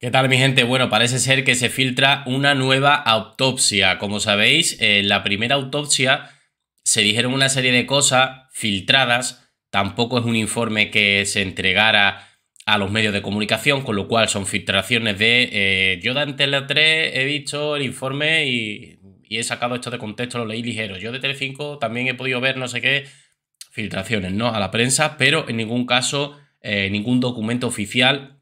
¿Qué tal mi gente? Bueno, parece ser que se filtra una nueva autopsia. Como sabéis, en la primera autopsia se dijeron una serie de cosas filtradas. Tampoco es un informe que se entregara a los medios de comunicación, con lo cual son filtraciones de... Eh, yo de Tele 3 he visto el informe y, he sacado esto de contexto, lo leí ligero. Yo de 5, también he podido ver no sé qué filtraciones, ¿no? A la prensa, pero en ningún caso eh, ningún documento oficial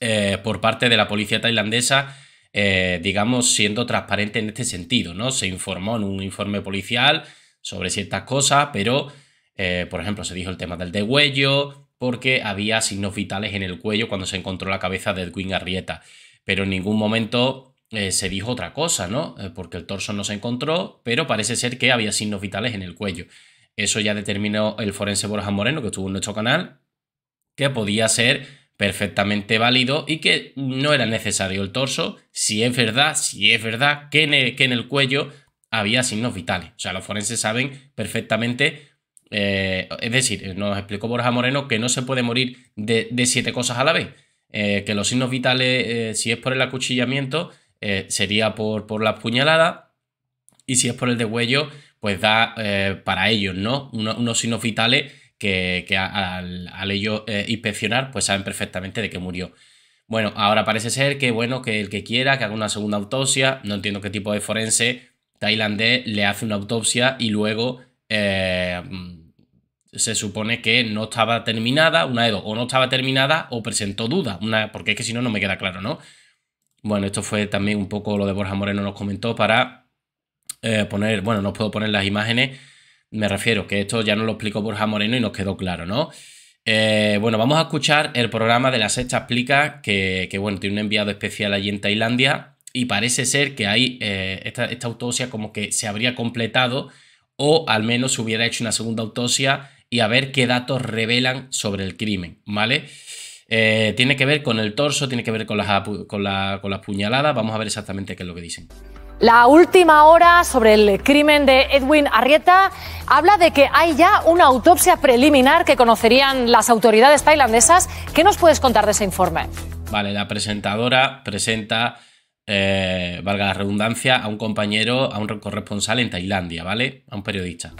eh, por parte de la policía tailandesa, eh, digamos, siendo transparente en este sentido, ¿no? Se informó en un informe policial sobre ciertas cosas, pero, eh, por ejemplo, se dijo el tema del degüello, porque había signos vitales en el cuello cuando se encontró la cabeza de Edwin Arrieta, pero en ningún momento se dijo otra cosa, ¿no? porque el torso no se encontró, pero parece ser que había signos vitales en el cuello. Eso ya determinó el forense Borja Moreno, que estuvo en nuestro canal, que podía ser perfectamente válido y que no era necesario el torso, si es verdad, si es verdad que en el, que en el cuello había signos vitales. O sea, los forenses saben perfectamente, eh, es decir, eh, nos explicó Borja Moreno que no se puede morir de, siete cosas a la vez, eh, que los signos vitales, si es por el acuchillamiento, sería por, por la puñalada y si es por el degüello, pues da para ellos, ¿no? unos signos vitales que, al, al, ello eh, inspeccionar, pues saben perfectamente de que murió. Bueno, ahora parece ser que, bueno, que el que quiera, que haga una segunda autopsia, no entiendo qué tipo de forense tailandés le hace una autopsia y luego eh, mm, se supone que no estaba terminada, una de o no estaba terminada o presentó duda, una, porque es que si no, no me queda claro, ¿no? Bueno, esto fue también un poco lo de Borja Moreno nos comentó para eh, poner, bueno, no puedo poner las imágenes me refiero que esto ya nos lo explicó Borja Moreno y nos quedó claro, ¿no? Eh, bueno, vamos a escuchar el programa de las sexta explica, que, bueno, tiene un enviado especial allí en Tailandia y parece ser que ahí eh, esta, autopsia como que se habría completado o al menos se hubiera hecho una segunda autopsia y a ver qué datos revelan sobre el crimen, ¿vale? Eh, tiene que ver con el torso, tiene que ver con las, con, la, con las puñaladas, vamos a ver exactamente qué es lo que dicen. La última hora sobre el crimen de Edwin Arrieta habla de que hay ya una autopsia preliminar que conocerían las autoridades tailandesas. ¿Qué nos puedes contar de ese informe? Vale, la presentadora presenta, eh, valga la redundancia, a un compañero, a un corresponsal en Tailandia, ¿vale? A un periodista.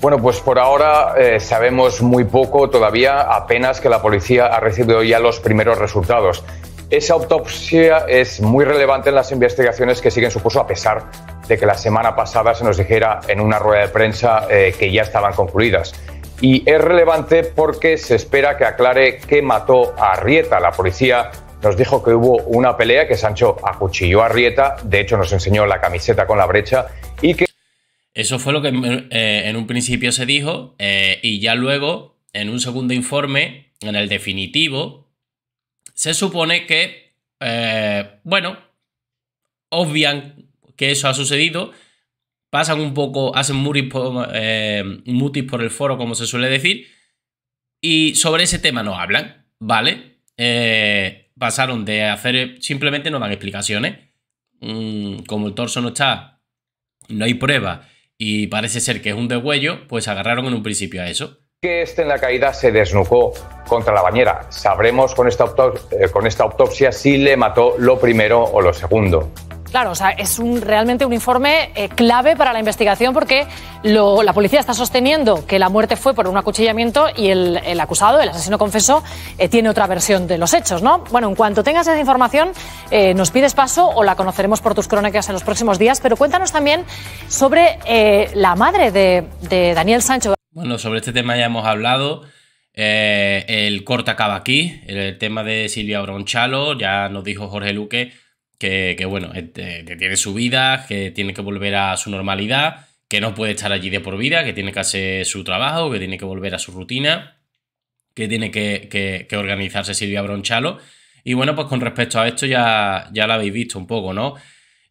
Bueno, pues por ahora eh, sabemos muy poco todavía, apenas que la policía ha recibido ya los primeros resultados. Esa autopsia es muy relevante en las investigaciones que siguen su curso, a pesar de que la semana pasada se nos dijera en una rueda de prensa eh, que ya estaban concluidas. Y es relevante porque se espera que aclare qué mató a Rieta. La policía nos dijo que hubo una pelea, que Sancho acuchilló a Rieta, de hecho nos enseñó la camiseta con la brecha y que... Eso fue lo que eh, en un principio se dijo eh, y ya luego, en un segundo informe, en el definitivo, se supone que, eh, bueno, obvian que eso ha sucedido, pasan un poco, hacen mutis por, eh, por el foro, como se suele decir, y sobre ese tema no hablan, ¿vale? Eh, pasaron de hacer, simplemente no dan explicaciones, mm, como el torso no está, no hay prueba y parece ser que es un degüello, pues agarraron en un principio a eso que este en la caída se desnucó contra la bañera. Sabremos con esta, eh, con esta autopsia si le mató lo primero o lo segundo. Claro, o sea, es un, realmente un informe eh, clave para la investigación porque la policía está sosteniendo que la muerte fue por un acuchillamiento y el, acusado, el asesino confeso, eh, tiene otra versión de los hechos, ¿no? Bueno, en cuanto tengas esa información, nos pides paso o la conoceremos por tus crónicas en los próximos días, pero cuéntanos también sobre la madre de, de Daniel Sancho. Bueno, sobre este tema ya hemos hablado. Eh, el corta acaba aquí. El tema de Silvia Bronchalo, ya nos dijo Jorge Luque que, bueno, eh, que tiene su vida, que tiene que volver a su normalidad, que no puede estar allí de por vida, que tiene que hacer su trabajo, que tiene que volver a su rutina, que tiene que, organizarse Silvia Bronchalo. Y bueno, pues con respecto a esto ya, ya lo habéis visto un poco, ¿no?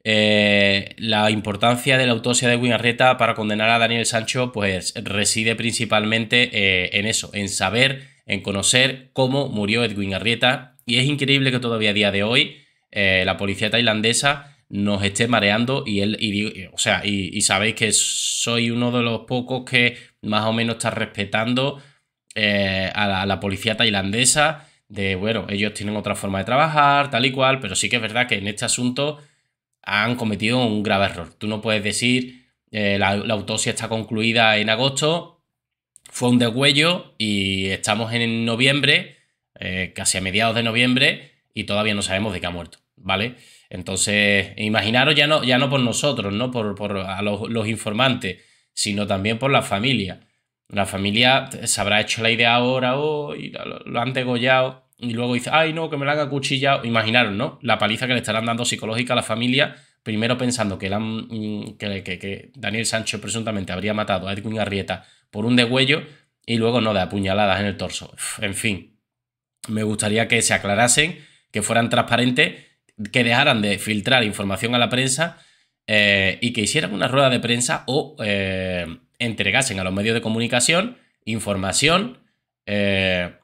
Eh, la importancia de la autopsia de Arrieta para condenar a Daniel Sancho, pues reside principalmente eh, en eso, en saber, en conocer cómo murió Edwin Arrieta. Y es increíble que todavía a día de hoy eh, la policía tailandesa nos esté mareando y él, o sea, y, sabéis que soy uno de los pocos que más o menos está respetando a la, a la policía tailandesa de, bueno, ellos tienen otra forma de trabajar, tal y cual, pero sí que es verdad que en este asunto han cometido un grave error. Tú no puedes decir, eh, la, autopsia está concluida en agosto, fue un degüello y estamos en noviembre, eh, casi a mediados de noviembre, y todavía no sabemos de qué ha muerto, ¿vale? Entonces, imaginaros ya no, ya no por nosotros, ¿no? Por, los, informantes, sino también por la familia. La familia eh, se habrá hecho la idea ahora, o oh, lo, lo han degollado y luego dice, ay no, que me la haga cuchilla. Imaginaron, ¿no? La paliza que le estarán dando psicológica a la familia, primero pensando mm, que, Daniel Sancho presuntamente habría matado a Edwin Arrieta por un degüello y luego no, de apuñaladas en el torso. en fin, me gustaría que se aclarasen, que fueran transparentes, que dejaran de filtrar información a la prensa eh, y que hicieran una rueda de prensa o eh, entregasen a los medios de comunicación información. Eh,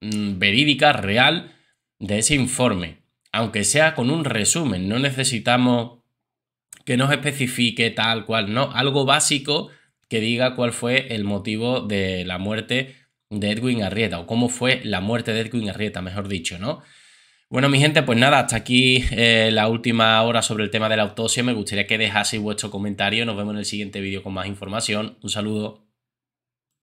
Mm, verídica, real, de ese informe, aunque sea con un resumen, no necesitamos que nos especifique tal cual, no, algo básico que diga cuál fue el motivo de la muerte de Edwin Arrieta o cómo fue la muerte de Edwin Arrieta, mejor dicho, ¿no? Bueno, mi gente, pues nada, hasta aquí eh, la última hora sobre el tema de la autopsia. Me gustaría que dejaseis vuestro comentario. Nos vemos en el siguiente vídeo con más información. Un saludo.